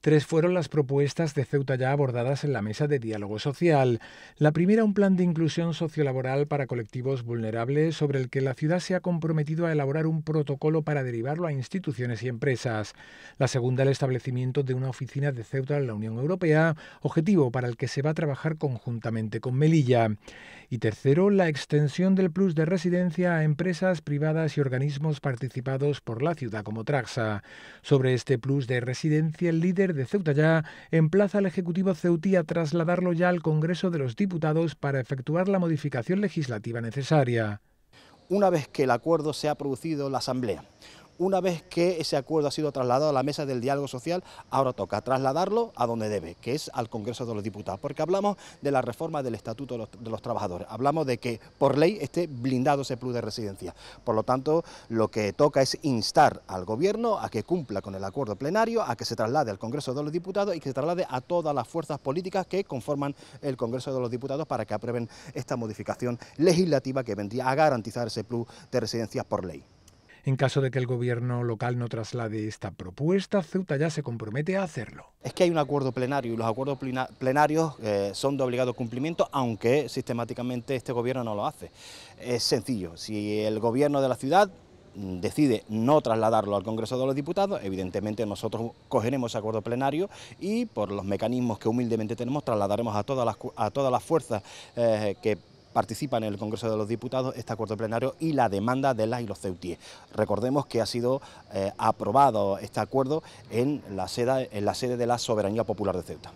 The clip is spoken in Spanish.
Tres fueron las propuestas de Ceuta ya abordadas en la mesa de diálogo social. La primera, un plan de inclusión sociolaboral para colectivos vulnerables sobre el que la ciudad se ha comprometido a elaborar un protocolo para derivarlo a instituciones y empresas. La segunda, el establecimiento de una oficina de Ceuta en la Unión Europea, objetivo para el que se va a trabajar conjuntamente con Melilla. Y tercero, la extensión del plus de residencia a empresas privadas y organismos participados por la ciudad como Traxa. Sobre este plus de residencia, el líder de Ceuta ya emplaza al Ejecutivo ceutí a trasladarlo ya al Congreso de los Diputados para efectuar la modificación legislativa necesaria. Una vez que el acuerdo se ha producido la Asamblea, una vez que ese acuerdo ha sido trasladado a la mesa del diálogo social, ahora toca trasladarlo a donde debe, que es al Congreso de los Diputados, porque hablamos de la reforma del Estatuto de los, Trabajadores, hablamos de que por ley esté blindado ese plus de residencia. Por lo tanto, lo que toca es instar al Gobierno a que cumpla con el acuerdo plenario, a que se traslade al Congreso de los Diputados y que se traslade a todas las fuerzas políticas que conforman el Congreso de los Diputados para que aprueben esta modificación legislativa que vendría a garantizar ese plus de residencia por ley. En caso de que el gobierno local no traslade esta propuesta, Ceuta ya se compromete a hacerlo. Es que hay un acuerdo plenario y los acuerdos plenarios eh, son de obligado cumplimiento, aunque sistemáticamente este gobierno no lo hace. Es sencillo, si el gobierno de la ciudad mm, decide no trasladarlo al Congreso de los Diputados, evidentemente nosotros cogeremos ese acuerdo plenario y por los mecanismos que humildemente tenemos trasladaremos a todas las, a todas las fuerzas eh, que participan en el Congreso de los Diputados este acuerdo plenario y la demanda de las y los ceutíes. Recordemos que ha sido eh, aprobado este acuerdo en la, seda, en la sede de la Soberanía Popular de Ceuta.